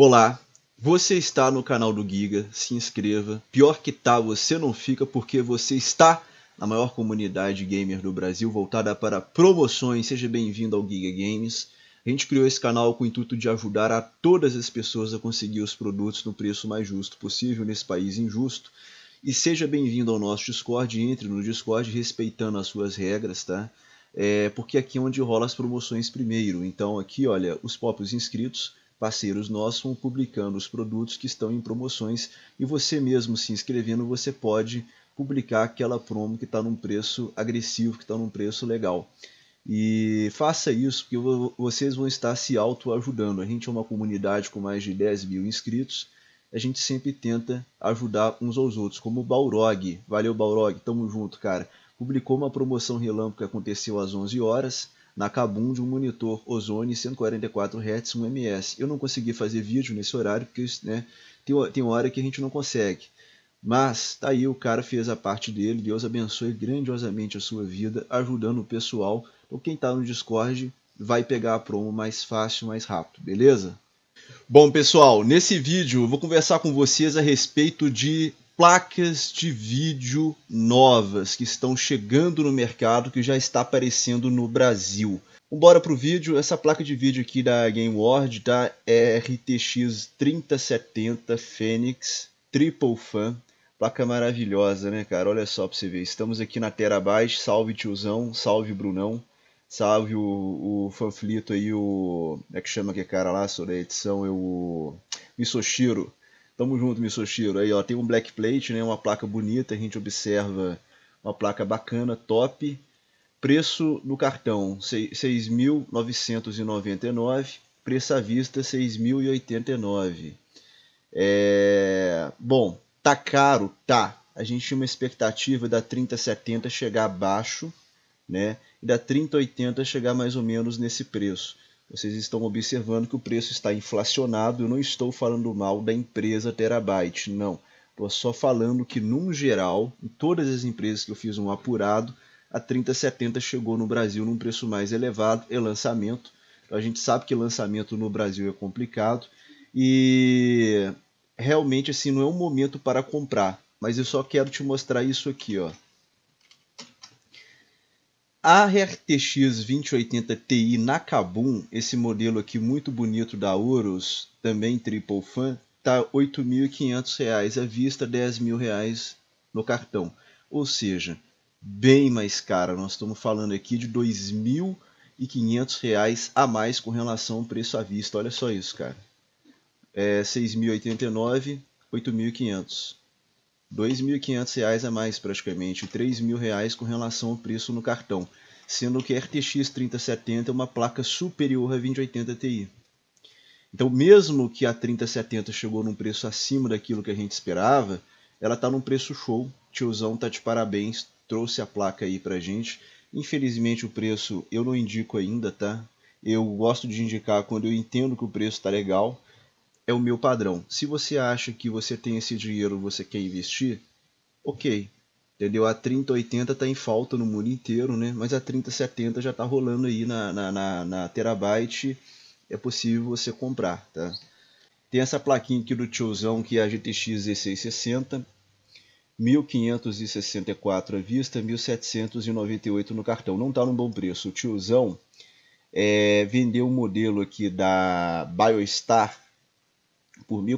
Olá, você está no canal do Giga, se inscreva. Pior que tá, você não fica porque você está na maior comunidade gamer do Brasil voltada para promoções. Seja bem-vindo ao Giga Games. A gente criou esse canal com o intuito de ajudar a todas as pessoas a conseguir os produtos no preço mais justo possível nesse país injusto. E seja bem-vindo ao nosso Discord, entre no Discord respeitando as suas regras, tá? É porque aqui é onde rola as promoções primeiro. Então aqui, olha, os próprios inscritos Parceiros nossos vão publicando os produtos que estão em promoções e você mesmo se inscrevendo, você pode publicar aquela promo que está num preço agressivo, que está num preço legal. E faça isso, porque vocês vão estar se auto-ajudando. A gente é uma comunidade com mais de 10 mil inscritos. A gente sempre tenta ajudar uns aos outros, como o Balrog. Valeu, Balrog, tamo junto, cara. Publicou uma promoção relâmpago que aconteceu às 11 horas na Kabum de um monitor Ozone 144 Hz 1ms. Eu não consegui fazer vídeo nesse horário, porque né, tem, tem hora que a gente não consegue. Mas tá aí, o cara fez a parte dele. Deus abençoe grandiosamente a sua vida, ajudando o pessoal. Então, quem está no Discord vai pegar a promo mais fácil, mais rápido, beleza? Bom, pessoal, nesse vídeo eu vou conversar com vocês a respeito de placas de vídeo novas que estão chegando no mercado, que já está aparecendo no Brasil. Então, bora pro vídeo. Essa placa de vídeo aqui da Game Ward, da RTX 3070 Fênix Triple Fan. Placa maravilhosa, né, cara? Olha só para você ver. Estamos aqui na Terabyte. Salve, tiozão. Salve, Brunão. Salve o, o fanflito aí, o... Como é que chama aquele cara lá, sobre a edição? Eu, é o Misoshiro. Tamo junto, Misoshiro. Aí, ó, tem um black plate, né? Uma placa bonita, a gente observa uma placa bacana, top. Preço no cartão, 6.999. Preço à vista, 6.089. É... Bom, tá caro? Tá. A gente tinha uma expectativa da 3070 chegar abaixo, né? E da 3080 chegar mais ou menos nesse preço. Vocês estão observando que o preço está inflacionado. Eu não estou falando mal da empresa Terabyte, não. Estou só falando que, num geral, em todas as empresas que eu fiz um apurado, a 3070 chegou no Brasil num preço mais elevado é lançamento. Então a gente sabe que lançamento no Brasil é complicado e realmente assim não é um momento para comprar, mas eu só quero te mostrar isso aqui, ó. A RTX 2080 Ti Nakabum, esse modelo aqui muito bonito da Ouros, também triple fan, tá R$ 8.500 à vista, R$ 10.000 no cartão. Ou seja, bem mais cara. Nós estamos falando aqui de R$ 2.500 a mais com relação ao preço à vista. Olha só isso, cara. É 6.089, 8.500. R$ 2.500 a mais praticamente, R$ 3.000 com relação ao preço no cartão, sendo que a RTX 3070 é uma placa superior à 2080 Ti. Então, mesmo que a 3070 chegou num preço acima daquilo que a gente esperava, ela está num preço show. Tiozão tá de parabéns, trouxe a placa aí pra gente. Infelizmente o preço eu não indico ainda, tá? Eu gosto de indicar quando eu entendo que o preço está legal, é o meu padrão. Se você acha que você tem esse dinheiro, você quer investir, ok. Entendeu? A 3080 está em falta no mundo inteiro, né? Mas a 3070 já está rolando aí na, na, na, na, terabyte. É possível você comprar, tá? Tem essa plaquinha aqui do tiozão que é a GTX 1660. 1564 à vista, 1798 no cartão. Não está num bom preço. O tiozão é, vendeu um modelo aqui da BioStar por R$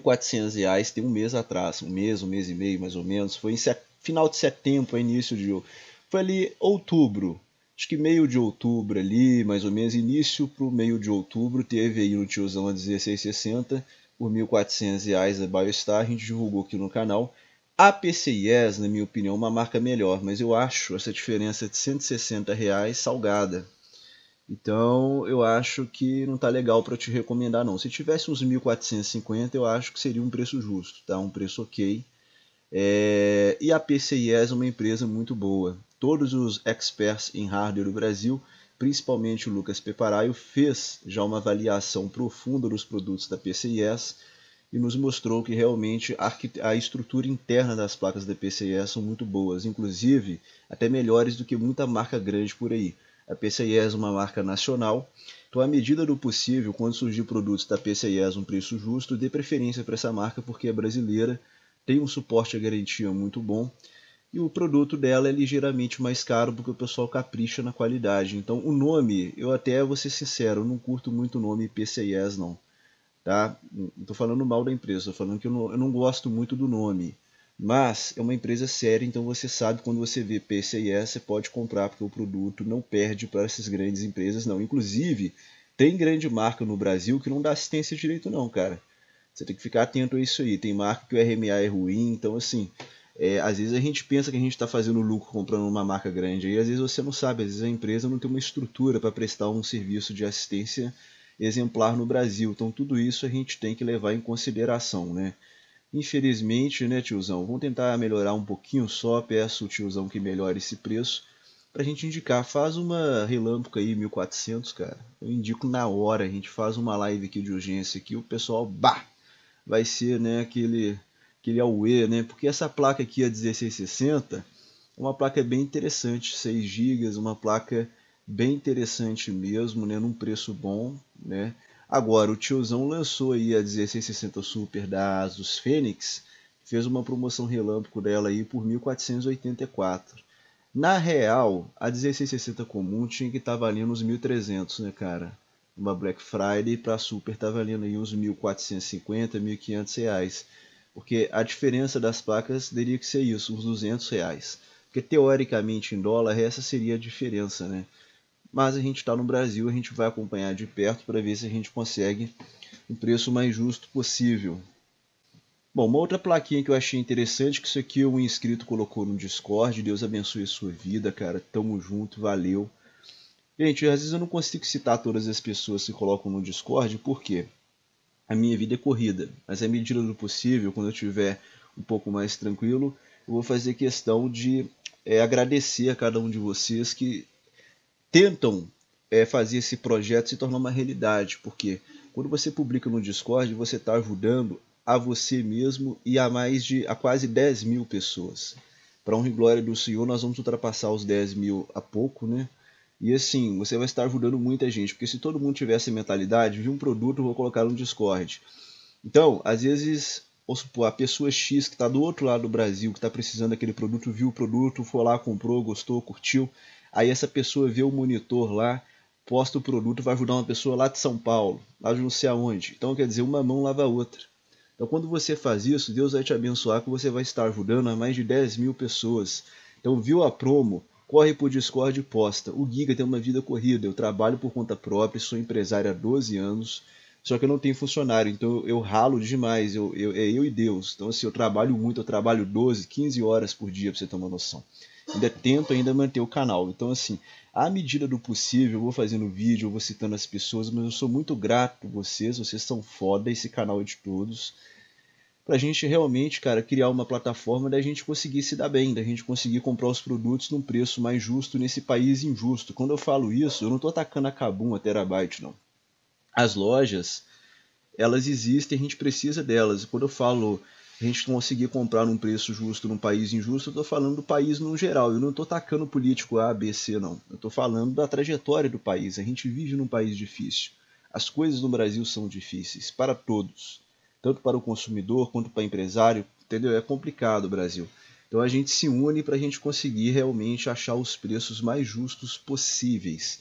reais tem um mês atrás, um mês, um mês e meio mais ou menos, foi em final de setembro, início de foi ali outubro, acho que meio de outubro ali, mais ou menos início para o meio de outubro, teve aí no tiozão a 1660 por R$ 1.400 da BioStar, a gente divulgou aqui no canal. A PCIES, na minha opinião, é uma marca melhor, mas eu acho essa diferença de R$ 160 reais salgada. Então eu acho que não tá legal para te recomendar não. Se tivesse uns 1.450 eu acho que seria um preço justo, tá? Um preço ok. É... E a PCIES é uma empresa muito boa. Todos os experts em hardware do Brasil, principalmente o Lucas Peparaio, fez já uma avaliação profunda dos produtos da PCIES e nos mostrou que realmente a, a estrutura interna das placas da PCIES são muito boas, inclusive até melhores do que muita marca grande por aí. A PCIES é uma marca nacional, então, à medida do possível, quando surgir produtos da PCIES um preço justo, dê preferência para essa marca porque é brasileira, tem um suporte à garantia muito bom e o produto dela é ligeiramente mais caro porque o pessoal capricha na qualidade. Então, o nome, eu até vou ser sincero, eu não curto muito o nome PCIES não. Tá? Não falando mal da empresa, Estou falando que eu não, eu não gosto muito do nome. Mas é uma empresa séria, então você sabe quando você vê PCIS, você pode comprar, porque o produto não perde para essas grandes empresas, não. Inclusive, tem grande marca no Brasil que não dá assistência direito, não, cara. Você tem que ficar atento a isso aí. Tem marca que o RMA é ruim, então assim. É, às vezes a gente pensa que a gente está fazendo lucro comprando uma marca grande, e às vezes você não sabe, às vezes a empresa não tem uma estrutura para prestar um serviço de assistência exemplar no Brasil. Então tudo isso a gente tem que levar em consideração, né? Infelizmente, né, tiozão? Vamos tentar melhorar um pouquinho só. Peço o tiozão que melhore esse preço. Pra gente indicar, faz uma relâmpago aí, 1400, cara. Eu indico na hora. A gente faz uma live aqui de urgência aqui. O pessoal, bah! Vai ser, né, aquele, aquele AUE, né? Porque essa placa aqui, a 1660, é uma placa bem interessante. 6 GB, uma placa bem interessante mesmo, né? Num preço bom, né? Agora, o tiozão lançou aí a 1660 Super da Asus Fênix, fez uma promoção relâmpago dela aí por 1484. Na real, a 1660 comum tinha que estar tá valendo uns 1300, né, cara? Uma Black Friday para Super tá valendo aí uns 1450, 1500 reais. Porque a diferença das placas teria que ser isso, uns 200 reais. Porque teoricamente em dólar essa seria a diferença, né? mas a gente está no Brasil, a gente vai acompanhar de perto para ver se a gente consegue o um preço mais justo possível. Bom, uma outra plaquinha que eu achei interessante, que isso aqui um inscrito colocou no Discord, Deus abençoe a sua vida, cara, tamo junto, valeu. Gente, às vezes eu não consigo citar todas as pessoas que colocam no Discord, porque a minha vida é corrida, mas à medida do possível, quando eu tiver um pouco mais tranquilo, eu vou fazer questão de é, agradecer a cada um de vocês que tentam é, fazer esse projeto se tornar uma realidade, porque quando você publica no Discord, você está ajudando a você mesmo e a mais de a quase 10 mil pessoas. Para honra e glória do Senhor, nós vamos ultrapassar os 10 mil a pouco, né? E assim, você vai estar ajudando muita gente, porque se todo mundo tivesse mentalidade, vi um produto, vou colocar no Discord. Então, às vezes, supor, a pessoa X que está do outro lado do Brasil, que está precisando daquele produto, viu o produto, foi lá, comprou, gostou, curtiu, Aí essa pessoa vê o monitor lá, posta o produto, vai ajudar uma pessoa lá de São Paulo, lá de não sei aonde. Então quer dizer, uma mão lava a outra. Então quando você faz isso, Deus vai te abençoar que você vai estar ajudando a mais de 10 mil pessoas. Então viu a promo? Corre pro Discord e posta. O Giga tem uma vida corrida, eu trabalho por conta própria, sou empresário há 12 anos, só que eu não tenho funcionário, então eu ralo demais, eu, eu, é eu e Deus. Então assim, eu trabalho muito, eu trabalho 12, 15 horas por dia, para você ter uma noção ainda tento ainda manter o canal. Então, assim, à medida do possível, eu vou fazendo vídeo, eu vou citando as pessoas, mas eu sou muito grato a vocês, vocês são foda, esse canal é de todos. Pra gente realmente, cara, criar uma plataforma da gente conseguir se dar bem, da gente conseguir comprar os produtos num preço mais justo nesse país injusto. Quando eu falo isso, eu não tô atacando a Kabum, a Terabyte, não. As lojas, elas existem, a gente precisa delas. Quando eu falo a gente conseguir comprar num preço justo num país injusto, eu estou falando do país no geral. Eu não estou tacando político A, B, C, não. Eu estou falando da trajetória do país. A gente vive num país difícil. As coisas no Brasil são difíceis para todos, tanto para o consumidor quanto para o empresário. Entendeu? É complicado o Brasil. Então a gente se une para a gente conseguir realmente achar os preços mais justos possíveis.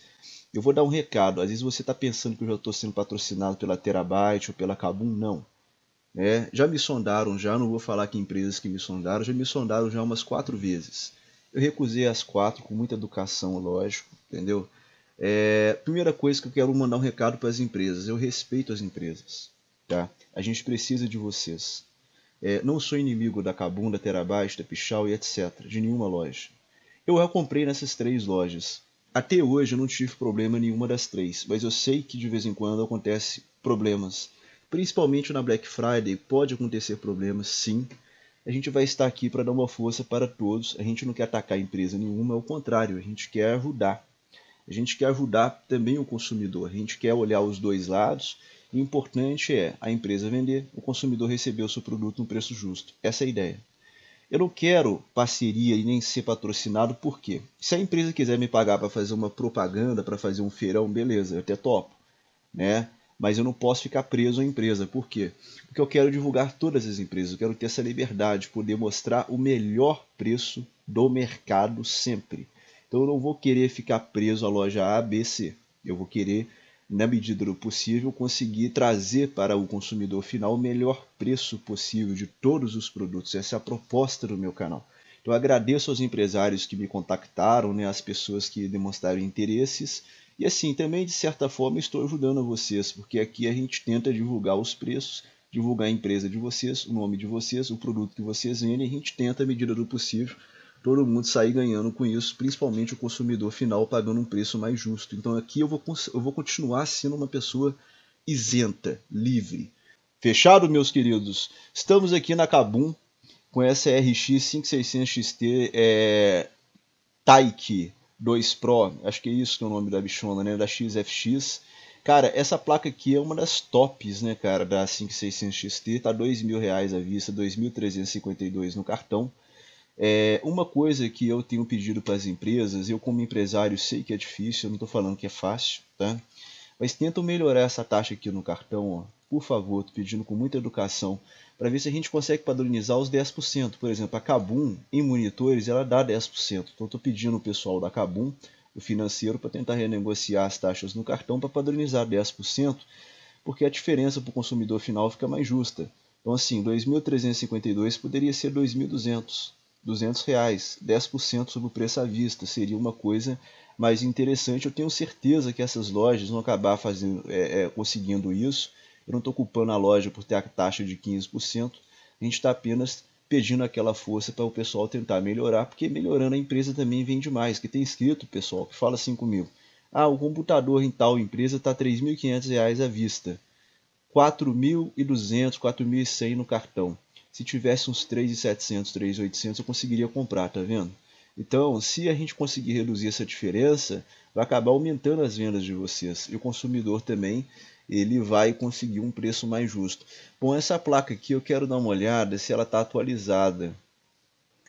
Eu vou dar um recado. Às vezes você está pensando que eu já estou sendo patrocinado pela Terabyte ou pela Kabum. Não. É, já me sondaram, já não vou falar que empresas que me sondaram, já me sondaram já umas quatro vezes. Eu recusei as quatro com muita educação, lógico, entendeu? É, primeira coisa que eu quero mandar um recado para as empresas, eu respeito as empresas, tá? A gente precisa de vocês. É, não sou inimigo da Cabum, da Terabyte, da Pichal e etc, de nenhuma loja. Eu já comprei nessas três lojas. Até hoje eu não tive problema nenhuma das três, mas eu sei que de vez em quando acontece problemas principalmente na Black Friday, pode acontecer problemas, sim. A gente vai estar aqui para dar uma força para todos. A gente não quer atacar empresa nenhuma, ao contrário, a gente quer ajudar. A gente quer ajudar também o consumidor, a gente quer olhar os dois lados. O importante é a empresa vender, o consumidor receber o seu produto num preço justo. Essa é a ideia. Eu não quero parceria e nem ser patrocinado, por quê? Se a empresa quiser me pagar para fazer uma propaganda, para fazer um feirão, beleza, eu até topo. Né? mas eu não posso ficar preso à empresa. Por quê? Porque eu quero divulgar todas as empresas, eu quero ter essa liberdade, poder mostrar o melhor preço do mercado sempre. Então eu não vou querer ficar preso à loja A, B, C. Eu vou querer, na medida do possível, conseguir trazer para o consumidor final o melhor preço possível de todos os produtos. Essa é a proposta do meu canal. Então eu agradeço aos empresários que me contactaram, né, as pessoas que demonstraram interesses e assim, também de certa forma estou ajudando a vocês, porque aqui a gente tenta divulgar os preços, divulgar a empresa de vocês, o nome de vocês, o produto que vocês vendem, a gente tenta à medida do possível todo mundo sair ganhando com isso, principalmente o consumidor final pagando um preço mais justo. Então aqui eu vou, eu vou continuar sendo uma pessoa isenta, livre. Fechado, meus queridos? Estamos aqui na Kabum com essa RX 5600 XT é, Taiki 2 Pro, acho que é isso que é o nome da bichona, né? Da XFX. Cara, essa placa aqui é uma das tops, né, cara, da 5600 XT, tá R$ reais à vista, 2.352 no cartão. É, uma coisa que eu tenho pedido para as empresas, eu como empresário sei que é difícil, eu não estou falando que é fácil, tá? Mas tentam melhorar essa taxa aqui no cartão, ó. por favor, tô pedindo com muita educação para ver se a gente consegue padronizar os 10%. Por exemplo, a Kabum, em monitores, ela dá 10%. Então, estou pedindo o pessoal da Kabum, o financeiro, para tentar renegociar as taxas no cartão para padronizar 10%, porque a diferença para o consumidor final fica mais justa. Então, assim, 2.352 poderia ser 2.200, 200 reais, 10% sobre o preço à vista, seria uma coisa mais interessante. Eu tenho certeza que essas lojas vão acabar fazendo, é, é, conseguindo isso, eu não estou culpando a loja por ter a taxa de 15%, a gente está apenas pedindo aquela força para o pessoal tentar melhorar, porque melhorando a empresa também vende mais. Que tem escrito, pessoal, que fala assim comigo: ah, o computador em tal empresa está R$ 3.500 à vista, R$ 4.200, R$ 4.100 no cartão. Se tivesse uns 3.700, 3.800, eu conseguiria comprar, tá vendo? Então, se a gente conseguir reduzir essa diferença, vai acabar aumentando as vendas de vocês e o consumidor também ele vai conseguir um preço mais justo. Bom, essa placa aqui eu quero dar uma olhada se ela está atualizada.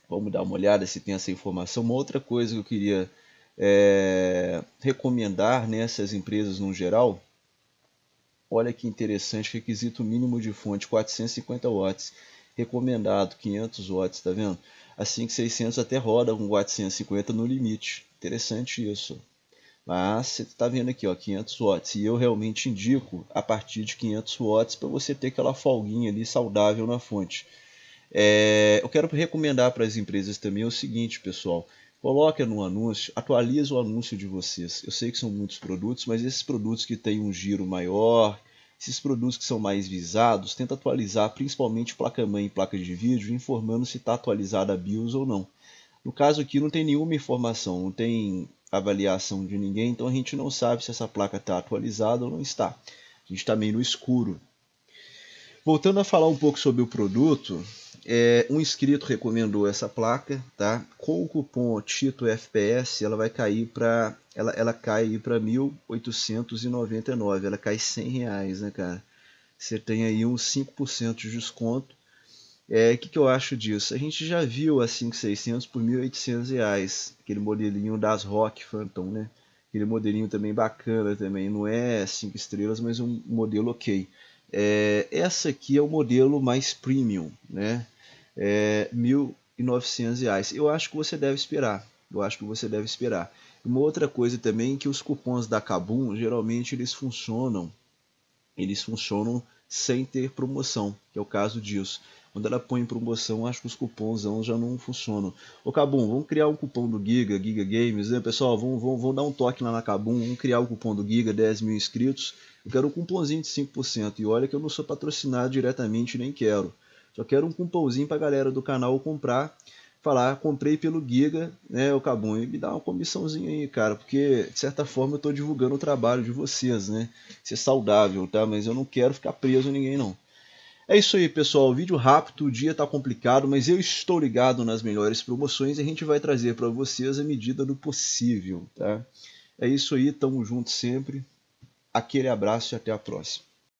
Vamos dar uma olhada se tem essa informação. Uma outra coisa que eu queria é, recomendar nessas né, empresas no geral, olha que interessante, requisito mínimo de fonte 450 watts, recomendado 500 watts, tá vendo? Assim que 600 até roda com 450 no limite. Interessante isso. Mas ah, você está vendo aqui, ó, 500 watts. E eu realmente indico a partir de 500 watts para você ter aquela folguinha ali saudável na fonte. É, eu quero recomendar para as empresas também o seguinte, pessoal. Coloca no anúncio, atualize o anúncio de vocês. Eu sei que são muitos produtos, mas esses produtos que têm um giro maior, esses produtos que são mais visados, tenta atualizar principalmente placa-mãe e placa de vídeo, informando se está atualizada a BIOS ou não. No caso aqui não tem nenhuma informação, não tem avaliação de ninguém, então a gente não sabe se essa placa está atualizada ou não está. A gente está meio no escuro. Voltando a falar um pouco sobre o produto, é, um inscrito recomendou essa placa, tá? Com o cupom Tito FPS, ela vai cair para ela, ela cai para 1899, ela cai 100 reais, né, cara? Você tem aí uns 5% de desconto o é, que, que eu acho disso? A gente já viu a assim, 5600 por 1.800 reais, aquele modelinho das Rock Phantom, né? Aquele modelinho também bacana também, não é 5 estrelas, mas um modelo ok. É, essa aqui é o modelo mais premium, né? É, 1.900 reais. Eu acho que você deve esperar, eu acho que você deve esperar. Uma outra coisa também é que os cupons da Kabum, geralmente eles funcionam, eles funcionam sem ter promoção, que é o caso disso. Quando ela põe em promoção, acho que os cupons já não funcionam. Ô Cabum, vamos criar um cupom do Giga, Giga Games, né? Pessoal, vamos, vamos, vamos dar um toque lá na Cabum, vamos criar o um cupom do Giga, 10 mil inscritos. Eu quero um cupomzinho de 5%. E olha que eu não sou patrocinado diretamente, nem quero. Só quero um cupomzinho pra galera do canal comprar falar, comprei pelo Giga, né, o Cabum, e me dá uma comissãozinha aí, cara, porque de certa forma eu estou divulgando o trabalho de vocês, né? Ser saudável, tá? Mas eu não quero ficar preso em ninguém, não. É isso aí, pessoal. Vídeo rápido, o dia tá complicado, mas eu estou ligado nas melhores promoções e a gente vai trazer para vocês a medida do possível, tá? É isso aí, tamo junto sempre. Aquele abraço e até a próxima.